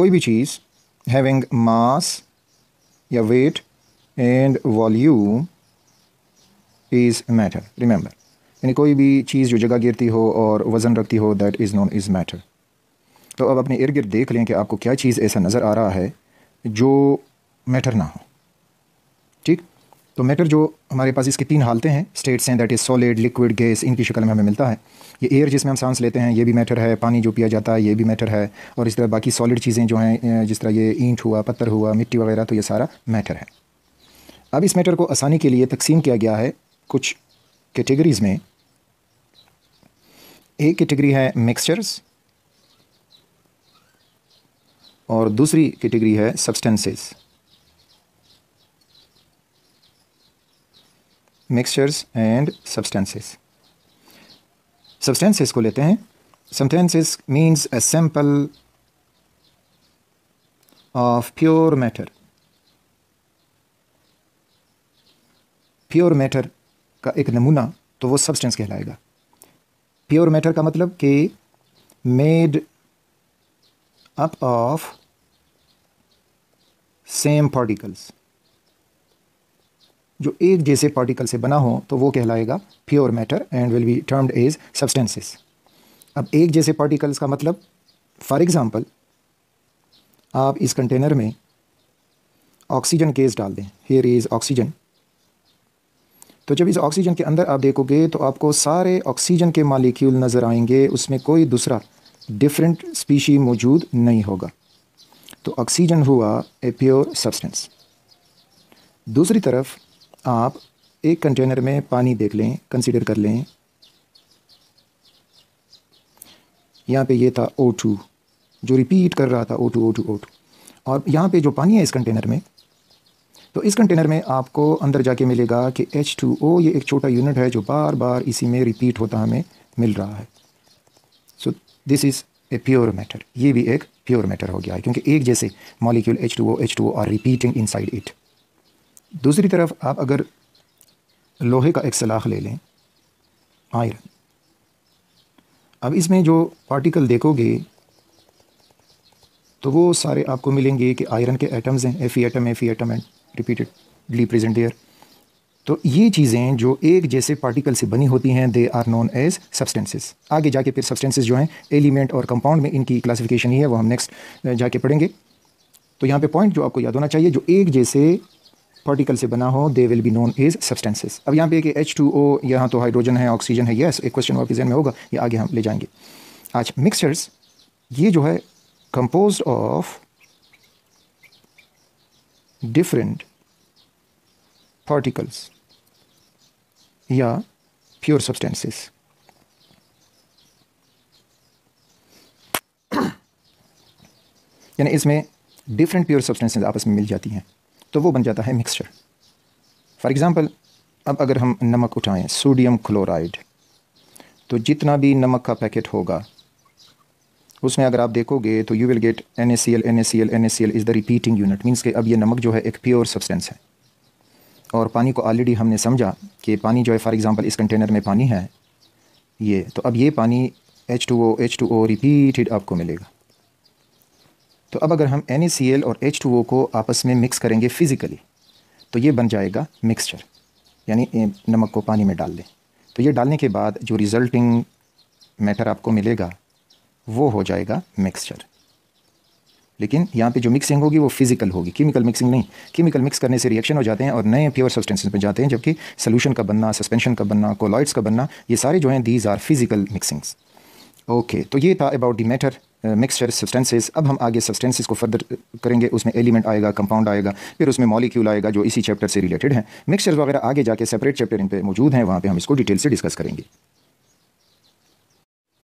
कोई भी चीज़ having mass या weight and volume is matter remember यानी कोई भी चीज़ जो जगह गिरती हो और वज़न रखती हो that is known is matter तो अब अपने इर्द गिर्द देख लें कि आपको क्या चीज़ ऐसा नज़र आ रहा है जो मैटर ना हो तो मैटर जो हमारे पास इसकी तीन हालतें हैं स्टेट्स हैं that is solid liquid gas इनकी शक्ल में हमें मिलता है ये एयर जिसमें हम सांस लेते हैं ये भी मैटर है पानी जो पिया जाता है ये भी मैटर है और इस तरह बाकी सॉलिड चीज़ें जो हैं जिस तरह ये ईंट हुआ पत्थर हुआ मिट्टी वगैरह तो ये सारा मैटर है अब इस मैटर को आसानी के लिए तकसीम किया गया है कुछ कैटेगरीज़ में एक कैटेगरी है मिक्सचर्स और दूसरी कैटेगरी है substances mixtures and substances substances को लेते हैं substances means a sample of pure matter pure matter का एक नमूना तो वो सब्सटेंस कहलाएगा प्योर मैटर का मतलब कि made up of same particles जो एक जैसे पार्टिकल से बना हो तो वो कहलाएगा pure matter and will be termed as substances अब एक जैसे पार्टिकल्स का मतलब फॉर एग्ज़ाम्पल आप इस कंटेनर में ऑक्सीजन केस डाल दें हेयर इज़ ऑक्सीजन तो जब इस ऑक्सीजन के अंदर आप देखोगे तो आपको सारे ऑक्सीजन के मालिक्यूल नज़र आएंगे उसमें कोई दूसरा डिफरेंट स्पीशी मौजूद नहीं होगा तो ऑक्सीजन हुआ ए प्योर सब्सटेंस दूसरी तरफ आप एक कंटेनर में पानी देख लें कंसीडर कर लें यहाँ पे ये था ओ टू जो रिपीट कर रहा था O two O two O two और यहाँ पे जो पानी है इस कंटेनर में तो इस कंटेनर में आपको अंदर जाके मिलेगा कि एच टू ओ ये एक छोटा यूनिट है जो बार बार इसी में रिपीट होता हमें मिल रहा है so this is a pure matter ये भी एक प्योर मैटर हो गया है क्योंकि एक जैसे molecule H two O H two O are repeating inside it दूसरी तरफ आप अगर लोहे का एक सलाख ले लें आयरन अब इसमें जो पार्टिकल देखोगे तो वो सारे आपको मिलेंगे कि आयरन के एटम्स हैं F E atom F E atom and repeatedly present there तो ये चीज़ें जो एक जैसे पार्टिकल से बनी होती हैं they are known as substances आगे जाके फिर सब्सटेंसेस जो हैं एलिमेंट और कंपाउंड में इनकी क्लासिफिकेशन ही है वो हम नेक्स्ट जाके पढ़ेंगे तो यहाँ पे पॉइंट जो आपको याद होना चाहिए जो एक जैसे पार्टिकल से बना हो they will be known as substances अब यहाँ पे कि एच टू ओ यहाँ तो हाइड्रोजन है ऑक्सीजन है येस एक क्वेश्चन आपके में होगा ये आगे हम ले जाएंगे आज मिक्सचर्स ये जो है कंपोज ऑफ डिफरेंट पार्टिकल्स या प्योर सब्सटेंसेस यानी इसमें डिफरेंट प्योर सब्सटेंसेस आपस में मिल जाती हैं तो वो बन जाता है मिक्सचर फॉर एग्ज़ाम्पल अब अगर हम नमक उठाएं सोडियम क्लोराइड तो जितना भी नमक का पैकेट होगा उसमें अगर आप देखोगे तो you will get N A C L N A C L N A C L is the repeating unit means कि अब ये नमक जो है एक प्योर सब्सटेंस है और पानी को ऑलरेडी हमने समझा कि पानी जो है फॉर एग्ज़ाम्पल इस कंटेनर में पानी है ये तो अब ये पानी H two O H two O repeated आपको मिलेगा तो अब अगर हम एन e और एच को आपस में मिक्स करेंगे फिज़िकली तो ये बन जाएगा मिक्सचर यानी नमक को पानी में डाल दें तो ये डालने के बाद जो रिज़ल्टिंग मैटर आपको मिलेगा वो हो जाएगा मिक्सचर लेकिन यहाँ पे जो मिक्सिंग होगी वो फिजिकल होगी केमिकल मिक्सिंग नहीं केमिकल मिक्स करने से रिएक्शन हो जाते हैं और नए प्योर सब्सटेंसेस में जाते हैं जबकि सोल्यूशन का बनना सस्पेंशन का बनना कोलॉइड्स का बनना ये सारे जो हैं these are physical mixings okay तो ये था about the matter mixture substances अब हम आगे सब्सटेंसेस को फर्दर uh, करेंगे उसमें एलिमेंट आएगा कंपाउंड आएगा फिर उसमें मॉलिक्यूल आएगा जो इसी चैप्टर से रिलेटेड है मिक्सचर्स वगैरह आगे जाके सेपरेट चैप्टर इन पे मौजूद हैं वहाँ पे हम इसको डिटेल से डिस्कस करेंगे